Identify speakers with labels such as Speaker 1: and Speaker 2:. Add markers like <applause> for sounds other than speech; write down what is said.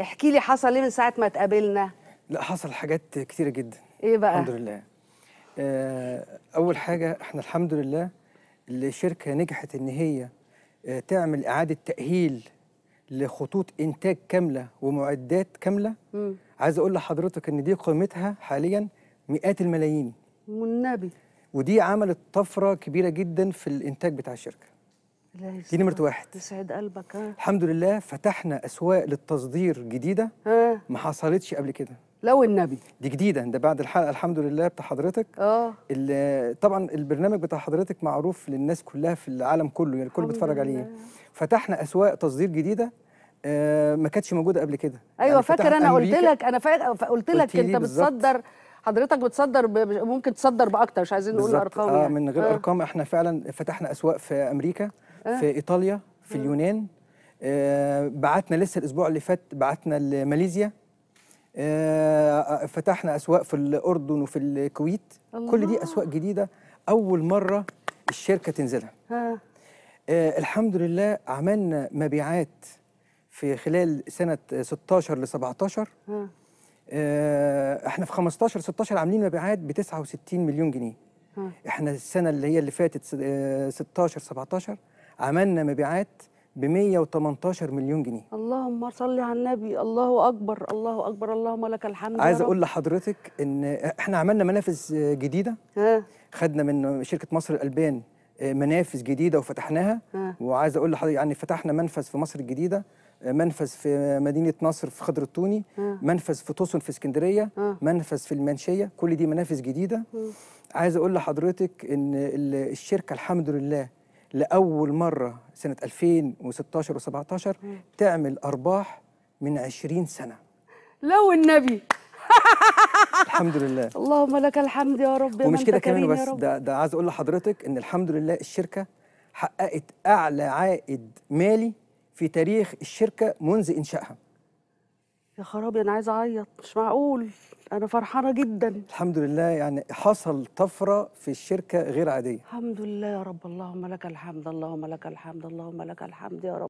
Speaker 1: احكي لي حصل ايه من ساعه ما اتقابلنا لا حصل حاجات كتيره جدا ايه بقى الحمد لله آه، اول حاجه احنا الحمد لله الشركه نجحت ان هي آه، تعمل اعاده تاهيل لخطوط انتاج كامله ومعدات كامله م. عايز اقول لحضرتك ان دي قيمتها حاليا مئات الملايين والنبي ودي عملت طفره كبيره جدا في الانتاج بتاع الشركه دي نمره واحد يسعد قلبك ها الحمد لله فتحنا اسواق للتصدير جديده ها ما حصلتش قبل كده لا والنبي دي جديده ده بعد الحلقه الحمد لله بتاع حضرتك اه طبعا البرنامج بتاع حضرتك معروف للناس كلها في العالم كله يعني الكل بيتفرج عليه فتحنا اسواق تصدير جديده آه ما كانتش موجوده قبل كده ايوه يعني فاكر انا قلت لك انا فاكر قلت لك انت بتصدر حضرتك بتصدر ممكن تصدر باكتر مش عايزين نقول ارقام آه يعني. من غير آه. ارقام احنا فعلا فتحنا اسواق في امريكا آه. في ايطاليا في آه. اليونان آه، بعتنا لسه الاسبوع اللي فات بعتنا لماليزيا فتحنا اسواق في الاردن وفي الكويت الله. كل دي اسواق جديده اول مره الشركه تنزلها آه. الحمد لله عملنا مبيعات في خلال سنه 16 ل 17 آه. آه احنا في 15 16 عاملين مبيعات ب 69 مليون جنيه آه. احنا السنه اللي هي اللي فاتت 16 17 عملنا مبيعات ب 118 مليون جنيه اللهم صل على النبي الله اكبر الله اكبر اللهم لك الحمد عايز اقول لحضرتك ان احنا عملنا منافذ جديده ها. خدنا من شركه مصر الالبان منافذ جديده وفتحناها ها. وعايز اقول لحضرتك يعني فتحنا منفذ في مصر الجديده منفذ في مدينه نصر في خضر التوني ها. منفذ في طوسن في اسكندريه منفذ في المنشيه كل دي منافذ جديده عايز اقول لحضرتك ان الشركه الحمد لله لاول مره سنه 2016 و17 تعمل ارباح من 20 سنه لو النبي <laughs> الحمد لله اللهم لك الحمد يا رب ومش كده كمان بس ده ده عايز اقول لحضرتك ان الحمد لله الشركه حققت اعلى عائد مالي في تاريخ الشركه منذ انشائها يا خرابي انا عايزه اعيط مش معقول انا فرحانه جدا الحمد لله يعني حصل طفره في الشركه غير عاديه الحمد لله يا رب اللهم لك الحمد اللهم لك الحمد اللهم لك الحمد يا رب